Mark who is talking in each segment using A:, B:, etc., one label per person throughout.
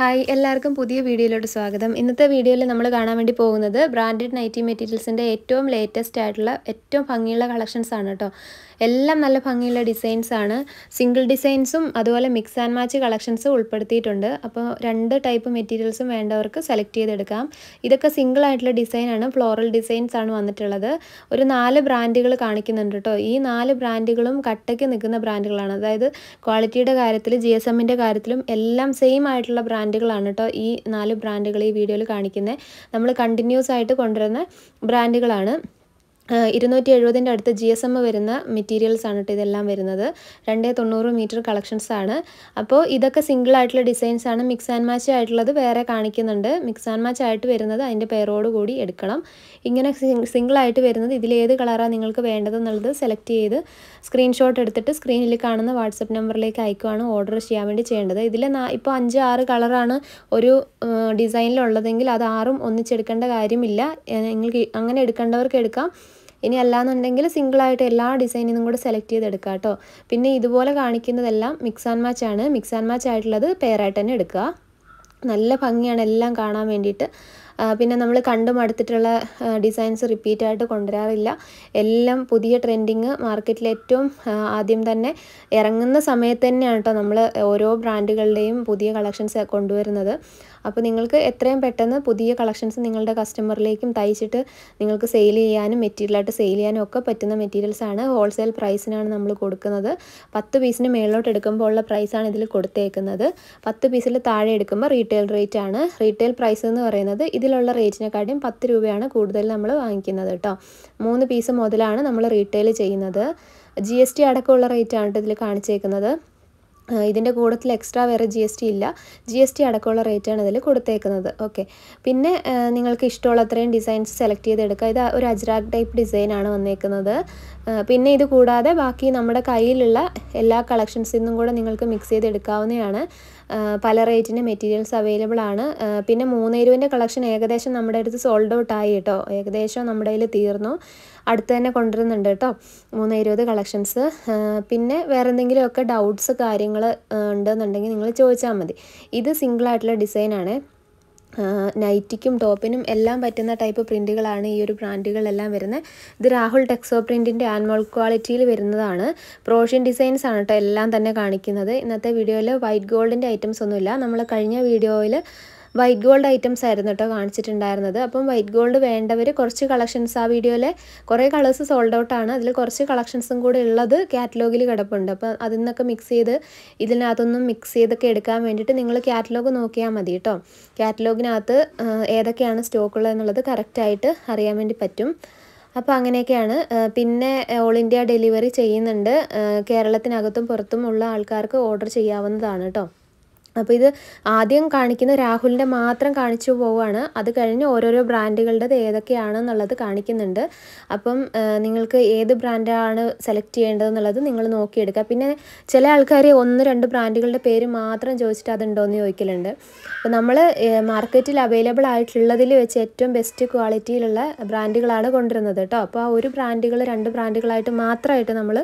A: hi എല്ലാവർക്കും പുതിയ വീഡിയോയിലോട്ട് സ്വാഗതം ഇന്നത്തെ വീഡിയോയിൽ നമ്മൾ കാണാൻ വേണ്ടി പോകുന്നത് ബ്രാൻഡഡ് നൈറ്റി മെറ്റീരിയൽസിൻ്റെ ഏറ്റവും ലേറ്റസ്റ്റ് ആയിട്ടുള്ള ഏറ്റവും ഭംഗിയുള്ള കളക്ഷൻസ് ആണ് കേട്ടോ എല്ലാം നല്ല ഭംഗിയുള്ള ഡിസൈൻസ് ആണ് സിംഗിൾ ഡിസൈൻസും അതുപോലെ മിക്സ് ആൻഡ് മാച്ച് കളക്ഷൻസും ഉൾപ്പെടുത്തിയിട്ടുണ്ട് അപ്പോൾ രണ്ട് ടൈപ്പ് മെറ്റീരിയൽസും വേണ്ടവർക്ക് സെലക്ട് ചെയ്തെടുക്കാം ഇതൊക്കെ സിംഗിൾ ആയിട്ടുള്ള ഡിസൈനാണ് ഫ്ലോറൽ ഡിസൈൻസ് ആണ് വന്നിട്ടുള്ളത് ഒരു നാല് ബ്രാൻഡുകൾ കാണിക്കുന്നുണ്ട് കേട്ടോ ഈ നാല് ബ്രാൻഡുകളും കട്ടയ്ക്ക് നിൽക്കുന്ന ബ്രാൻഡുകളാണ് അതായത് ക്വാളിറ്റിയുടെ കാര്യത്തിൽ ജി എസ് എമ്മിൻ്റെ കാര്യത്തിലും എല്ലാം സെയിം ആയിട്ടുള്ള ബ്രാൻഡ് ബ്രാൻഡുകളാണ് കേട്ടോ ഈ നാല് ബ്രാൻഡുകൾ ഈ വീഡിയോയിൽ കാണിക്കുന്നത് നമ്മൾ കണ്ടിന്യൂസ് ആയിട്ട് കൊണ്ടുവരുന്ന ബ്രാൻഡുകളാണ് ഇരുന്നൂറ്റി എഴുപതിൻ്റെ അടുത്ത് ജി എസ് എം വരുന്ന മെറ്റീരിയൽസ് ആണ് കേട്ടോ ഇതെല്ലാം വരുന്നത് രണ്ടേ തൊണ്ണൂറ് മീറ്റർ കളക്ഷൻസ് ആണ് അപ്പോൾ ഇതൊക്കെ സിംഗിൾ ആയിട്ടുള്ള ഡിസൈൻസ് ആണ് മിക്സ് ആൻഡ് മാച്ച് ആയിട്ടുള്ളത് വേറെ കാണിക്കുന്നുണ്ട് മിക്സ് ആൻഡ് മാച്ച് ആയിട്ട് വരുന്നത് അതിൻ്റെ പേരോട് കൂടി എടുക്കണം ഇങ്ങനെ സിംഗിൾ ആയിട്ട് വരുന്നത് ഇതിലേത് കളറാണ് നിങ്ങൾക്ക് വേണ്ടതെന്നുള്ളത് സെലക്ട് ചെയ്ത് സ്ക്രീൻഷോട്ട് എടുത്തിട്ട് സ്ക്രീനിൽ കാണുന്ന വാട്സപ്പ് നമ്പറിലേക്ക് അയക്കുവാണ് ഓർഡർ ചെയ്യാൻ വേണ്ടി ചെയ്യേണ്ടത് ഇതിൽ ഇപ്പോൾ അഞ്ച് ആറ് കളറാണ് ഒരു ഡിസൈനിലുള്ളതെങ്കിൽ അത് ആറും ഒന്നിച്ചെടുക്കേണ്ട കാര്യമില്ല നിങ്ങൾക്ക് അങ്ങനെ എടുക്കേണ്ടവർക്ക് എടുക്കാം ഇനി അല്ലാന്നുണ്ടെങ്കിൽ സിംഗിളായിട്ട് എല്ലാ ഡിസൈനിന്നും കൂടെ സെലക്ട് ചെയ്തെടുക്കുക കേട്ടോ പിന്നെ ഇതുപോലെ കാണിക്കുന്നതെല്ലാം മിക്സ് ആൻഡ് മാച്ച് ആണ് മിക്സ് ആൻഡ് മാച്ച് ആയിട്ടുള്ളത് പെയറായിട്ട് തന്നെ എടുക്കുക നല്ല ഭംഗിയാണ് എല്ലാം കാണാൻ വേണ്ടിയിട്ട് പിന്നെ നമ്മൾ കണ്ടു മടുത്തിട്ടുള്ള ഡിസൈൻസ് റിപ്പീറ്റ് ആയിട്ട് കൊണ്ടുവരാറില്ല എല്ലാം പുതിയ ട്രെൻഡിങ് മാർക്കറ്റിൽ ഏറ്റവും ആദ്യം തന്നെ ഇറങ്ങുന്ന സമയത്ത് തന്നെയാണ് കേട്ടോ നമ്മൾ ഓരോ ബ്രാൻഡുകളുടെയും പുതിയ കളക്ഷൻസ് കൊണ്ടുവരുന്നത് അപ്പോൾ നിങ്ങൾക്ക് എത്രയും പെട്ടെന്ന് പുതിയ കളക്ഷൻസ് നിങ്ങളുടെ കസ്റ്റമറിലേക്കും തയ്ച്ചിട്ട് നിങ്ങൾക്ക് സെയിൽ ചെയ്യാനും മെറ്റീരിയലായിട്ട് സെയിൽ ചെയ്യാനും ഒക്കെ പറ്റുന്ന മെറ്റീരിയൽസ് ആണ് ഹോൾസെയിൽ പ്രൈസിനാണ് നമ്മൾ കൊടുക്കുന്നത് പത്ത് പീസിന് മേളിലോട്ട് എടുക്കുമ്പോൾ ഉള്ള പ്രൈസാണ് ഇതിൽ കൊടുത്തേക്കുന്നത് പത്ത് പീസിൽ താഴെ എടുക്കുമ്പോൾ റീറ്റെയിൽ റേറ്റ് ആണ് റീറ്റെയിൽ പ്രൈസ് എന്ന് പറയുന്നത് ഇതിലുള്ള റേറ്റിനെക്കാട്ടിയും പത്ത് രൂപയാണ് കൂടുതൽ നമ്മൾ വാങ്ങിക്കുന്നത് കേട്ടോ മൂന്ന് പീസ് മുതലാണ് നമ്മൾ റീറ്റെയിൽ ചെയ്യുന്നത് ജി എസ് ടി അടക്കമുള്ള റേറ്റാണ് ഇതിൽ കാണിച്ചേക്കുന്നത് ഇതിൻ്റെ കൂടത്തിൽ എക്സ്ട്രാ വേറെ ജി എസ് ടി ഇല്ല ജി എസ് ടി അടക്കമുള്ള റേറ്റാണ് ഇതിൽ കൊടുത്തേക്കുന്നത് ഓക്കെ പിന്നെ നിങ്ങൾക്ക് ഇഷ്ടമുള്ള അത്രയും ഡിസൈൻസ് സെലക്ട് ചെയ്തെടുക്കുക ഇത് ഒരു അജ്രാക് ടൈപ്പ് ഡിസൈനാണ് വന്നേക്കുന്നത് പിന്നെ ഇത് കൂടാതെ ബാക്കി നമ്മുടെ കയ്യിലുള്ള എല്ലാ കളക്ഷൻസിൽ നിന്നും കൂടെ നിങ്ങൾക്ക് മിക്സ് ചെയ്തെടുക്കാവുന്നതാണ് പല റേറ്റിൻ്റെ മെറ്റീരിയൽസ് അവൈലബിൾ ആണ് പിന്നെ മൂന്നേരുവിൻ്റെ കളക്ഷൻ ഏകദേശം നമ്മുടെ അടുത്ത് സോൾഡ് ഔട്ട് ആയി കേട്ടോ ഏകദേശം നമ്മുടെ കയ്യിൽ തീർന്നു അടുത്ത് തന്നെ കൊണ്ടുവരുന്നുണ്ട് കേട്ടോ മൂന്നേരുപത് കളക്ഷൻസ് പിന്നെ വേറെ എന്തെങ്കിലുമൊക്കെ ഡൗട്ട്സ് കാര്യങ്ങൾ ഉണ്ടെന്നുണ്ടെങ്കിൽ നിങ്ങൾ ചോദിച്ചാൽ മതി ഇത് സിംഗിൾ ആയിട്ടുള്ള ഡിസൈനാണ് നൈറ്റിക്കും ടോപ്പിനും എല്ലാം പറ്റുന്ന ടൈപ്പ് പ്രിൻറ്റുകളാണ് ഈ ഒരു ബ്രാൻഡുകളെല്ലാം വരുന്നത് ഇത് രാഹുൽ ടെക്സോ പ്രിൻറ്റിൻ്റെ ആൻമോൾ ക്വാളിറ്റിയിൽ വരുന്നതാണ് പ്രോഷ്യൻ ഡിസൈൻസ് ആണ് കേട്ടോ എല്ലാം തന്നെ കാണിക്കുന്നത് ഇന്നത്തെ വീഡിയോയിൽ വൈറ്റ് ഗോൾഡിൻ്റെ ഐറ്റംസ് ഒന്നുമില്ല നമ്മൾ കഴിഞ്ഞ വീഡിയോയിൽ വൈറ്റ് ഗോൾഡ് ഐറ്റംസ് ആയിരുന്നു കേട്ടോ കാണിച്ചിട്ടുണ്ടായിരുന്നത് അപ്പം വൈറ്റ് ഗോൾഡ് വേണ്ടവർ കുറച്ച് കളക്ഷൻസ് ആ വീഡിയോയിലെ കുറേ കളേഴ്സ് സോൾഡ് ഔട്ട് ആണ് അതിൽ കുറച്ച് കളക്ഷൻസും കൂടെ ഉള്ളത് കാറ്റലോഗിൽ കിടപ്പുണ്ട് അപ്പോൾ അതിൽ നിന്നൊക്കെ മിക്സ് ചെയ്ത് ഇതിനകത്തൊന്നും മിക്സ് ചെയ്തൊക്കെ എടുക്കാൻ വേണ്ടിയിട്ട് നിങ്ങൾ കാറ്റലോഗ് നോക്കിയാൽ മതി കേട്ടോ കാറ്റലോഗിനകത്ത് ഏതൊക്കെയാണ് സ്റ്റോക്കുള്ളത് എന്നുള്ളത് കറക്റ്റായിട്ട് അറിയാൻ വേണ്ടി പറ്റും അപ്പോൾ അങ്ങനെയൊക്കെയാണ് പിന്നെ ഓൾ ഇന്ത്യ ഡെലിവറി ചെയ്യുന്നുണ്ട് കേരളത്തിനകത്തും പുറത്തും ഉള്ള ആൾക്കാർക്ക് ഓർഡർ ചെയ്യാവുന്നതാണ് കേട്ടോ അപ്പോൾ ഇത് ആദ്യം കാണിക്കുന്ന രാഹുലിൻ്റെ മാത്രം കാണിച്ചു പോവുകയാണ് അത് കഴിഞ്ഞ് ഓരോരോ ബ്രാൻഡുകളുടേത് ഏതൊക്കെയാണെന്നുള്ളത് കാണിക്കുന്നുണ്ട് അപ്പം നിങ്ങൾക്ക് ഏത് ബ്രാൻഡാണ് സെലക്ട് ചെയ്യേണ്ടതെന്നുള്ളത് നിങ്ങൾ നോക്കിയെടുക്കുക പിന്നെ ചില ആൾക്കാർ ഒന്ന് രണ്ട് ബ്രാൻഡുകളുടെ പേര് മാത്രം ചോദിച്ചിട്ട് അതുണ്ടോയെന്ന് ചോദിക്കലുണ്ട് അപ്പോൾ നമ്മൾ മാർക്കറ്റിൽ അവൈലബിൾ ആയിട്ടുള്ളതിൽ വെച്ച് ഏറ്റവും ബെസ്റ്റ് ക്വാളിറ്റിയിലുള്ള ബ്രാൻഡുകളാണ് കൊണ്ടുവരുന്നത് കേട്ടോ അപ്പോൾ ആ ഒരു ബ്രാൻഡുകൾ രണ്ട് ബ്രാൻഡുകളായിട്ട് മാത്രമായിട്ട് നമ്മൾ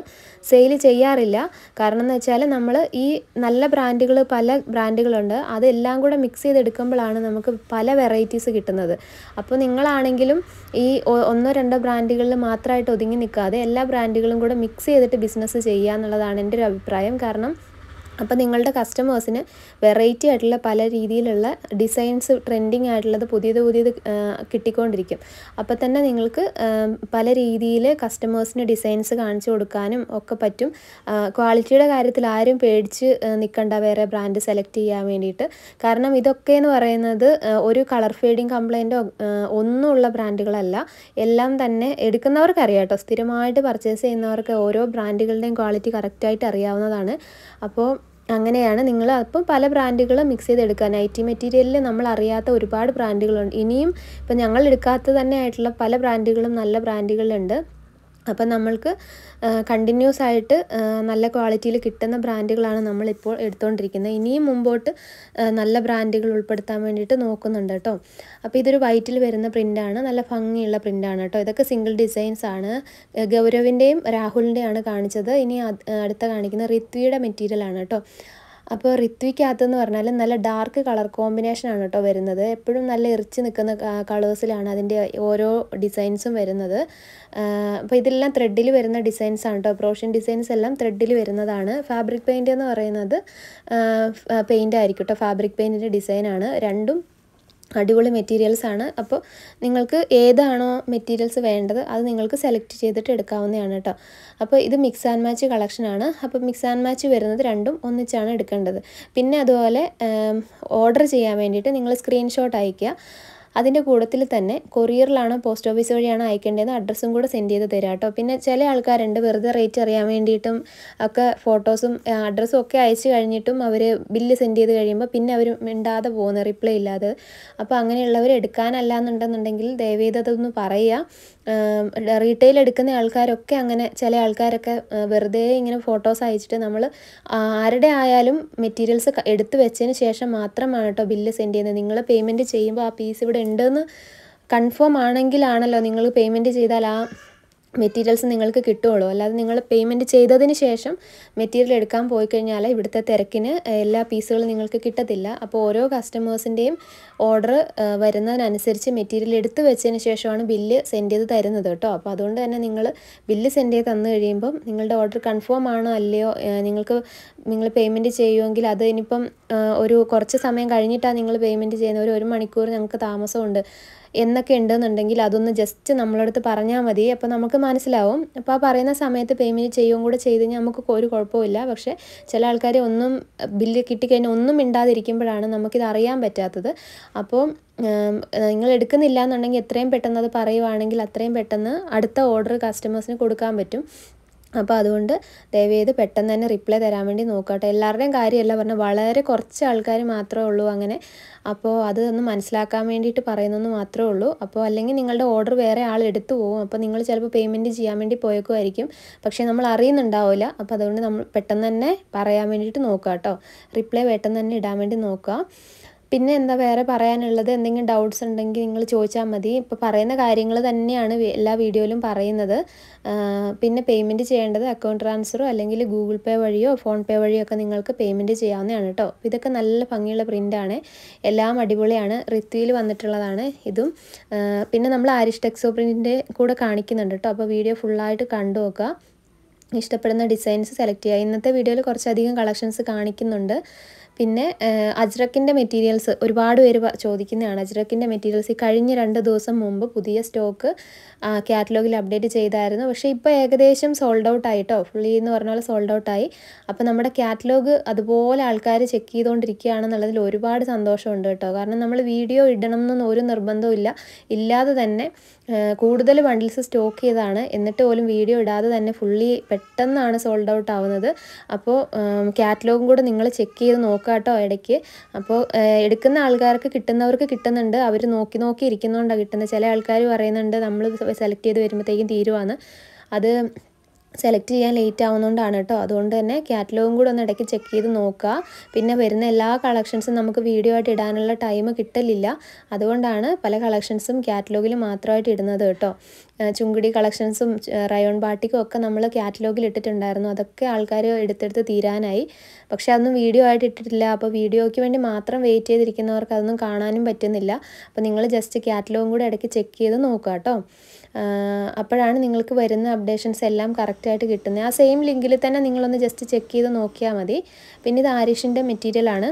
A: സെയിൽ ചെയ്യാറില്ല കാരണം എന്ന് വെച്ചാൽ നമ്മൾ ഈ നല്ല ബ്രാൻഡുകൾ പല ബ്രാൻഡുകളുണ്ട് അതെല്ലാം കൂടെ മിക്സ് ചെയ്തെടുക്കുമ്പോഴാണ് നമുക്ക് പല വെറൈറ്റീസ് കിട്ടുന്നത് അപ്പോൾ നിങ്ങളാണെങ്കിലും ഈ ഒന്നോ രണ്ടോ ബ്രാൻഡുകളിൽ മാത്രമായിട്ട് ഒതുങ്ങി നിൽക്കാതെ എല്ലാ ബ്രാൻഡുകളും കൂടെ മിക്സ് ചെയ്തിട്ട് ബിസിനസ് ചെയ്യുക എന്നുള്ളതാണ് എൻ്റെ ഒരു അഭിപ്രായം കാരണം അപ്പോൾ നിങ്ങളുടെ കസ്റ്റമേഴ്സിന് വെറൈറ്റി ആയിട്ടുള്ള പല രീതിയിലുള്ള ഡിസൈൻസ് ട്രെൻഡിങ് ആയിട്ടുള്ളത് പുതിയത് പുതിയത് കിട്ടിക്കൊണ്ടിരിക്കും അപ്പോൾ തന്നെ നിങ്ങൾക്ക് പല രീതിയിൽ കസ്റ്റമേഴ്സിന് ഡിസൈൻസ് കാണിച്ചു കൊടുക്കാനും ഒക്കെ പറ്റും ക്വാളിറ്റിയുടെ കാര്യത്തിൽ ആരും പേടിച്ച് നിൽക്കണ്ട വേറെ ബ്രാൻഡ് സെലക്ട് ചെയ്യാൻ വേണ്ടിയിട്ട് കാരണം ഇതൊക്കെ എന്ന് പറയുന്നത് ഒരു കളർ ഫേഡിങ് കംപ്ലൈൻറ്റോ ഒന്നുമുള്ള ബ്രാൻഡുകളല്ല എല്ലാം തന്നെ എടുക്കുന്നവർക്ക് അറിയാം കേട്ടോ സ്ഥിരമായിട്ട് പർച്ചേസ് ചെയ്യുന്നവർക്ക് ഓരോ ബ്രാൻഡുകളുടെയും ക്വാളിറ്റി കറക്റ്റായിട്ട് അറിയാവുന്നതാണ് അപ്പോൾ അങ്ങനെയാണ് നിങ്ങൾ അപ്പം പല ബ്രാൻഡുകളും മിക്സ് ഐ ടി മെറ്റീരിയലിൽ നമ്മൾ അറിയാത്ത ഒരുപാട് ബ്രാൻഡുകളുണ്ട് ഇനിയും ഇപ്പം ഞങ്ങൾ എടുക്കാത്ത തന്നെ ആയിട്ടുള്ള പല ബ്രാൻഡുകളും നല്ല ബ്രാൻഡുകളുണ്ട് അപ്പം നമ്മൾക്ക് കണ്ടിന്യൂസ് ആയിട്ട് നല്ല ക്വാളിറ്റിയിൽ കിട്ടുന്ന ബ്രാൻഡുകളാണ് നമ്മളിപ്പോൾ എടുത്തുകൊണ്ടിരിക്കുന്നത് ഇനിയും മുമ്പോട്ട് നല്ല ബ്രാൻഡുകൾ ഉൾപ്പെടുത്താൻ വേണ്ടിയിട്ട് നോക്കുന്നുണ്ട് കേട്ടോ അപ്പോൾ ഇതൊരു വൈറ്റിൽ വരുന്ന പ്രിൻ്റാണ് നല്ല ഭംഗിയുള്ള പ്രിൻ്റാണ് കേട്ടോ ഇതൊക്കെ സിംഗിൾ ഡിസൈൻസ് ആണ് ഗൗരവിൻ്റെയും രാഹുലിൻ്റെയാണ് കാണിച്ചത് ഇനി അടുത്ത കാണിക്കുന്ന ഋത്വിയുടെ മെറ്റീരിയലാണ് കേട്ടോ അപ്പോൾ ഋത്വിക്കകത്ത് പറഞ്ഞാൽ നല്ല ഡാർക്ക് കളർ കോമ്പിനേഷനാണ് കേട്ടോ വരുന്നത് എപ്പോഴും നല്ല ഇറിച്ച് നിൽക്കുന്ന കളേഴ്സിലാണ് അതിൻ്റെ ഓരോ ഡിസൈൻസും വരുന്നത് അപ്പോൾ ഇതെല്ലാം ത്രെഡിൽ വരുന്ന ഡിസൈൻസാണ് കേട്ടോ പ്രോഷൻ ഡിസൈൻസ് എല്ലാം ത്രെഡിൽ വരുന്നതാണ് ഫാബ്രിക് പെയിൻ്റ് എന്ന് പറയുന്നത് പെയിൻ്റ് ആയിരിക്കും കേട്ടോ ഫാബ്രിക് പെയിൻറ്റിൻ്റെ ഡിസൈനാണ് രണ്ടും അടിപൊളി മെറ്റീരിയൽസ് ആണ് അപ്പോൾ നിങ്ങൾക്ക് ഏതാണോ മെറ്റീരിയൽസ് വേണ്ടത് അത് നിങ്ങൾക്ക് സെലക്ട് ചെയ്തിട്ട് എടുക്കാവുന്നതാണ് കേട്ടോ അപ്പോൾ ഇത് മിക്സ് ആൻഡ് മാച്ച് ആണ് അപ്പോൾ മിക്സ് ആൻഡ് മാച്ച് വരുന്നത് രണ്ടും ഒന്നിച്ചാണ് എടുക്കേണ്ടത് പിന്നെ അതുപോലെ ഓർഡർ ചെയ്യാൻ വേണ്ടിയിട്ട് നിങ്ങൾ സ്ക്രീൻഷോട്ട് അയയ്ക്കുക അതിൻ്റെ കൂട്ടത്തിൽ തന്നെ കൊറിയറിലാണ് പോസ്റ്റ് ഓഫീസ് വഴിയാണ് അയക്കേണ്ടതെന്ന് അഡ്രസ്സും കൂടെ സെൻഡ് ചെയ്ത് തരാം കേട്ടോ പിന്നെ ചില ആൾക്കാരുണ്ട് വെറുതെ റേറ്റ് അറിയാൻ വേണ്ടിയിട്ടും ഒക്കെ ഫോട്ടോസും അഡ്രസ്സും ഒക്കെ അയച്ചു കഴിഞ്ഞിട്ടും അവർ ബില്ല് സെൻഡ് ചെയ്ത് കഴിയുമ്പോൾ പിന്നെ അവർ മിണ്ടാതെ പോകുന്ന റിപ്ലൈ ഇല്ലാതെ അപ്പോൾ അങ്ങനെയുള്ളവർ എടുക്കാനല്ല എന്നുണ്ടെന്നുണ്ടെങ്കിൽ ദയവേദതൊന്ന് പറയുക റീറ്റെയിൽ എടുക്കുന്ന ആൾക്കാരൊക്കെ അങ്ങനെ ചില ആൾക്കാരൊക്കെ വെറുതെ ഇങ്ങനെ ഫോട്ടോസ് അയച്ചിട്ട് നമ്മൾ ആരുടെ ആയാലും മെറ്റീരിയൽസ് എടുത്തു വെച്ചതിന് ശേഷം മാത്രമാണ് കേട്ടോ ബില്ല് സെൻഡ് ചെയ്യുന്നത് നിങ്ങൾ പേയ്മെൻറ്റ് ചെയ്യുമ്പോൾ ആ പീസ് ഇവിടെ ഉണ്ടെന്ന് കൺഫേം ആണെങ്കിലാണല്ലോ നിങ്ങൾ പേയ്മെൻറ്റ് ചെയ്താൽ ആ മെറ്റീരിയൽസ് നിങ്ങൾക്ക് കിട്ടുകയുള്ളൂ അല്ലാതെ നിങ്ങൾ പേയ്മെൻറ്റ് ചെയ്തതിന് ശേഷം മെറ്റീരിയൽ എടുക്കാൻ പോയി കഴിഞ്ഞാൽ ഇവിടുത്തെ തിരക്കിന് എല്ലാ പീസുകളും നിങ്ങൾക്ക് കിട്ടത്തില്ല അപ്പോൾ ഓരോ കസ്റ്റമേഴ്സിൻ്റെയും ഓർഡർ വരുന്നതിനനുസരിച്ച് മെറ്റീരിയൽ എടുത്തു വെച്ചതിന് ശേഷമാണ് ബില്ല് സെൻഡ് ചെയ്ത് തരുന്നത് കേട്ടോ അപ്പോൾ അതുകൊണ്ട് തന്നെ നിങ്ങൾ ബില്ല് സെൻഡ് ചെയ്ത് തന്നു കഴിയുമ്പം നിങ്ങളുടെ ഓർഡർ കൺഫേം ആണോ അല്ലയോ നിങ്ങൾക്ക് നിങ്ങൾ പേയ്മെൻറ്റ് ചെയ്യുമെങ്കിൽ അത് ഇനിയിപ്പം ഒരു കുറച്ച് സമയം കഴിഞ്ഞിട്ടാണ് നിങ്ങൾ പേയ്മെൻറ്റ് ചെയ്യുന്നത് ഒരു ഒരു മണിക്കൂർ ഞങ്ങൾക്ക് താമസമുണ്ട് എന്നൊക്കെ ഉണ്ടെന്നുണ്ടെങ്കിൽ അതൊന്ന് ജസ്റ്റ് നമ്മളടുത്ത് പറഞ്ഞാൽ മതി അപ്പോൾ നമുക്ക് മനസ്സിലാവും അപ്പോൾ ആ പറയുന്ന സമയത്ത് പേയ്മെൻറ്റ് ചെയ്യുകയും കൂടെ ചെയ്ത് കഴിഞ്ഞാൽ നമുക്ക് ഒരു കുഴപ്പമില്ല പക്ഷേ ചില ആൾക്കാരെ ഒന്നും ബില്ല് കിട്ടിക്കഴിഞ്ഞാൽ ഒന്നും മിണ്ടാതിരിക്കുമ്പോഴാണ് നമുക്കിത് അറിയാൻ പറ്റാത്തത് അപ്പോൾ നിങ്ങൾ എടുക്കുന്നില്ല എന്നുണ്ടെങ്കിൽ എത്രയും പെട്ടെന്ന് അത് പറയുവാണെങ്കിൽ അത്രയും പെട്ടെന്ന് അടുത്ത ഓർഡർ കസ്റ്റമേഴ്സിന് കൊടുക്കാൻ പറ്റും അപ്പോൾ അതുകൊണ്ട് ചെയ്ത് പെട്ടെന്ന് തന്നെ റിപ്ലൈ തരാൻ വേണ്ടി നോക്കട്ടെ എല്ലാവരുടെയും കാര്യമല്ല പറഞ്ഞാൽ വളരെ കുറച്ച് ആൾക്കാർ മാത്രമേ ഉള്ളൂ അങ്ങനെ അപ്പോൾ അത് ഒന്ന് മനസ്സിലാക്കാൻ വേണ്ടിയിട്ട് പറയുന്നതെന്ന് മാത്രമേ ഉള്ളൂ അപ്പോൾ അല്ലെങ്കിൽ നിങ്ങളുടെ ഓർഡർ വേറെ ആൾ എടുത്തു പോകും അപ്പോൾ നിങ്ങൾ ചിലപ്പോൾ പേയ്മെൻറ്റ് ചെയ്യാൻ വേണ്ടി പോയേക്കുമായിരിക്കും പക്ഷേ നമ്മൾ അറിയുന്നുണ്ടാവില്ല അപ്പോൾ അതുകൊണ്ട് നമ്മൾ പെട്ടെന്ന് തന്നെ പറയാൻ വേണ്ടിയിട്ട് നോക്കാം കേട്ടോ റിപ്ലൈ പെട്ടെന്ന് തന്നെ ഇടാൻ വേണ്ടി നോക്കുക പിന്നെ എന്താ വേറെ പറയാനുള്ളത് എന്തെങ്കിലും ഡൗട്ട്സ് ഉണ്ടെങ്കിൽ നിങ്ങൾ ചോദിച്ചാൽ മതി ഇപ്പോൾ പറയുന്ന കാര്യങ്ങൾ തന്നെയാണ് എല്ലാ വീഡിയോയിലും പറയുന്നത് പിന്നെ പേയ്മെൻറ്റ് ചെയ്യേണ്ടത് അക്കൗണ്ട് ട്രാൻസ്ഫറോ അല്ലെങ്കിൽ ഗൂഗിൾ പേ വഴിയോ ഫോൺ പേ വഴിയോ ഒക്കെ നിങ്ങൾക്ക് പേയ്മെൻറ്റ് ചെയ്യാവുന്നതാണ് കേട്ടോ ഇതൊക്കെ നല്ല ഭംഗിയുള്ള പ്രിൻ്റാണ് എല്ലാം അടിപൊളിയാണ് റിത്വിയിൽ വന്നിട്ടുള്ളതാണ് ഇതും പിന്നെ നമ്മൾ ആരിഷ് ടെക്സോ പ്രിൻറ്റിൻ്റെ കൂടെ കാണിക്കുന്നുണ്ട് കേട്ടോ അപ്പോൾ വീഡിയോ ഫുള്ളായിട്ട് കണ്ടു നോക്കുക ഇഷ്ടപ്പെടുന്ന ഡിസൈൻസ് സെലക്ട് ചെയ്യുക ഇന്നത്തെ വീഡിയോയിൽ കുറച്ചധികം കളക്ഷൻസ് കാണിക്കുന്നുണ്ട് പിന്നെ അജ്രക്കിൻ്റെ മെറ്റീരിയൽസ് ഒരുപാട് പേര് ചോദിക്കുന്നതാണ് അജ്രക്കിൻ്റെ മെറ്റീരിയൽസ് ഈ കഴിഞ്ഞ രണ്ട് ദിവസം മുമ്പ് പുതിയ സ്റ്റോക്ക് കാറ്റലോഗിൽ അപ്ഡേറ്റ് ചെയ്തായിരുന്നു പക്ഷേ ഇപ്പോൾ ഏകദേശം സോൾഡ് ഔട്ട് ആയിട്ടോ ഫുള്ളി എന്ന് പറഞ്ഞ പോലെ സോൾഡ് ഔട്ട് ആയി അപ്പോൾ നമ്മുടെ കാറ്റലോഗ് അതുപോലെ ആൾക്കാർ ചെക്ക് ചെയ്തുകൊണ്ടിരിക്കുകയാണെന്നുള്ളതിൽ ഒരുപാട് സന്തോഷമുണ്ട് കേട്ടോ കാരണം നമ്മൾ വീഡിയോ ഇടണം എന്നൊന്നും ഒരു നിർബന്ധവും ഇല്ല ഇല്ലാതെ തന്നെ കൂടുതൽ ബണ്ടിൽസ് സ്റ്റോക്ക് ചെയ്താണ് എന്നിട്ട് പോലും വീഡിയോ ഇടാതെ തന്നെ ഫുള്ളി പെട്ടെന്നാണ് സോൾഡ് ഔട്ട് ആവുന്നത് അപ്പോൾ കാറ്റലോഗും കൂടെ നിങ്ങൾ ചെക്ക് ചെയ്ത് നോക്കുക കേട്ടോ ഇടയ്ക്ക് അപ്പോൾ എടുക്കുന്ന ആൾക്കാർക്ക് കിട്ടുന്നവർക്ക് കിട്ടുന്നുണ്ട് അവർ നോക്കി നോക്കി ഇരിക്കുന്നതുകൊണ്ടാണ് കിട്ടുന്നത് ചില ആൾക്കാർ പറയുന്നുണ്ട് നമ്മൾ സെലക്ട് ചെയ്ത് വരുമ്പോഴത്തേക്കും തീരുവാണ് അത് സെലക്ട് ചെയ്യാൻ ലേറ്റ് ആവുന്നതുകൊണ്ടാണ് കേട്ടോ അതുകൊണ്ട് തന്നെ കാറ്റലോഗും കൂടെ ഒന്ന് ഇടയ്ക്ക് ചെക്ക് ചെയ്ത് നോക്കുക പിന്നെ വരുന്ന എല്ലാ കളക്ഷൻസും നമുക്ക് വീഡിയോ ആയിട്ട് ഇടാനുള്ള ടൈം കിട്ടലില്ല അതുകൊണ്ടാണ് പല കളക്ഷൻസും കാറ്റലോഗിൽ മാത്രമായിട്ട് ഇടുന്നത് കേട്ടോ ചുങ്കുടി കളക്ഷൻസും റയോൺ ബാട്ടിക്കും ഒക്കെ നമ്മൾ കാറ്റലോഗിൽ ഇട്ടിട്ടുണ്ടായിരുന്നു അതൊക്കെ ആൾക്കാർ എടുത്തെടുത്ത് തീരാനായി പക്ഷേ അതൊന്നും വീഡിയോ ആയിട്ട് ഇട്ടിട്ടില്ല അപ്പോൾ വീഡിയോയ്ക്ക് വേണ്ടി മാത്രം വെയിറ്റ് ചെയ്തിരിക്കുന്നവർക്ക് അതൊന്നും കാണാനും പറ്റുന്നില്ല അപ്പോൾ നിങ്ങൾ ജസ്റ്റ് കാറ്റലോഗും കൂടെ ഇടയ്ക്ക് ചെക്ക് ചെയ്ത് നോക്കുക കേട്ടോ അപ്പോഴാണ് നിങ്ങൾക്ക് വരുന്ന അപ്ഡേഷൻസ് എല്ലാം കറക്റ്റായിട്ട് കിട്ടുന്നത് ആ സെയിം ലിങ്കിൽ തന്നെ നിങ്ങളൊന്ന് ജസ്റ്റ് ചെക്ക് ചെയ്ത് നോക്കിയാൽ മതി പിന്നെ ഇത് ആരിഷിൻ്റെ മെറ്റീരിയലാണ്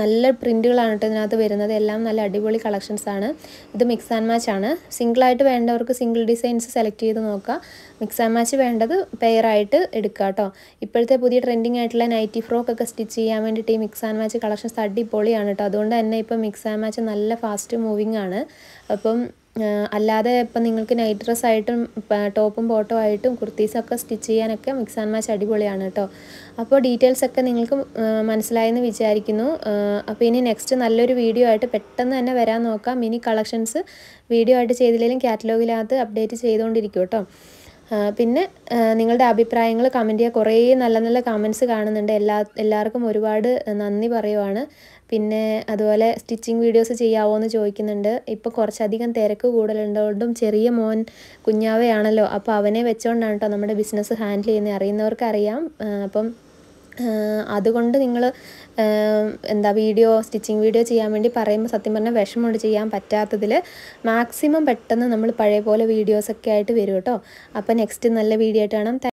A: നല്ല പ്രിൻറ്റുകളാണ് കേട്ടോ ഇതിനകത്ത് വരുന്നത് എല്ലാം നല്ല അടിപൊളി കളക്ഷൻസ് ആണ് ഇത് മിക്സ് ആൻഡ് മാച്ച് ആണ് സിംഗിളായിട്ട് വേണ്ടവർക്ക് സിംഗിൾ ഡിസൈൻസ് സെലക്ട് ചെയ്ത് നോക്കുക മിക്സ് ആൻഡ് മാച്ച് വേണ്ടത് പെയറായിട്ട് എടുക്കുക കേട്ടോ ഇപ്പോഴത്തെ പുതിയ ട്രെൻഡിങ് ആയിട്ടുള്ള നൈറ്റി ഫ്രോക്ക് ഒക്കെ സ്റ്റിച്ച് ചെയ്യാൻ വേണ്ടിയിട്ട് ഈ മിക്സ് ആൻഡ് മാച്ച് കളക്ഷൻസ് അടിപൊളിയാണ് കേട്ടോ അതുകൊണ്ട് തന്നെ ഇപ്പോൾ മിക്സ് ആൻഡ് മാച്ച് നല്ല ഫാസ്റ്റ് മൂവിങ് ആണ് അപ്പം അല്ലാതെ ഇപ്പം നിങ്ങൾക്ക് നൈറ്റ് ഡ്രസ്സ് ആയിട്ടും ടോപ്പും ബോട്ടോ ആയിട്ടും കുർത്തീസൊക്കെ സ്റ്റിച്ച് ചെയ്യാനൊക്കെ മിക്സ് ആൻഡ് മാച്ച് അടിപൊളിയാണ് കേട്ടോ അപ്പോൾ ഡീറ്റെയിൽസ് ഒക്കെ നിങ്ങൾക്ക് മനസ്സിലായെന്ന് വിചാരിക്കുന്നു അപ്പോൾ ഇനി നെക്സ്റ്റ് നല്ലൊരു വീഡിയോ ആയിട്ട് പെട്ടെന്ന് തന്നെ വരാൻ നോക്കാം മിനി കളക്ഷൻസ് വീഡിയോ ആയിട്ട് ചെയ്തില്ലെങ്കിലും കാറ്റലോഗിലകത്ത് അപ്ഡേറ്റ് ചെയ്തുകൊണ്ടിരിക്കും കേട്ടോ പിന്നെ നിങ്ങളുടെ അഭിപ്രായങ്ങൾ കമൻറ്റ് ചെയ്യുക കുറേ നല്ല നല്ല കമൻസ് കാണുന്നുണ്ട് എല്ലാ എല്ലാവർക്കും ഒരുപാട് നന്ദി പറയുവാണ് പിന്നെ അതുപോലെ സ്റ്റിച്ചിങ് വീഡിയോസ് ചെയ്യാവോ എന്ന് ചോദിക്കുന്നുണ്ട് ഇപ്പം കുറച്ചധികം തിരക്ക് കൂടുതലുണ്ടോണ്ടും ചെറിയ മോൻ കുഞ്ഞാവയാണല്ലോ അപ്പോൾ അവനെ വെച്ചുകൊണ്ടാണ് കേട്ടോ നമ്മുടെ ബിസിനസ് ഹാൻഡിൽ ചെയ്യുന്നത് അറിയുന്നവർക്കറിയാം അപ്പം അതുകൊണ്ട് നിങ്ങൾ എന്താ വീഡിയോ സ്റ്റിച്ചിങ് വീഡിയോ ചെയ്യാൻ വേണ്ടി പറയുമ്പോൾ സത്യം പറഞ്ഞാൽ വിഷമമുണ്ട് ചെയ്യാൻ പറ്റാത്തതിൽ മാക്സിമം പെട്ടെന്ന് നമ്മൾ പഴയ പോലെ വീഡിയോസൊക്കെ ആയിട്ട് വരും കേട്ടോ അപ്പോൾ നെക്സ്റ്റ് നല്ല വീഡിയോ ആയിട്ട് വേണം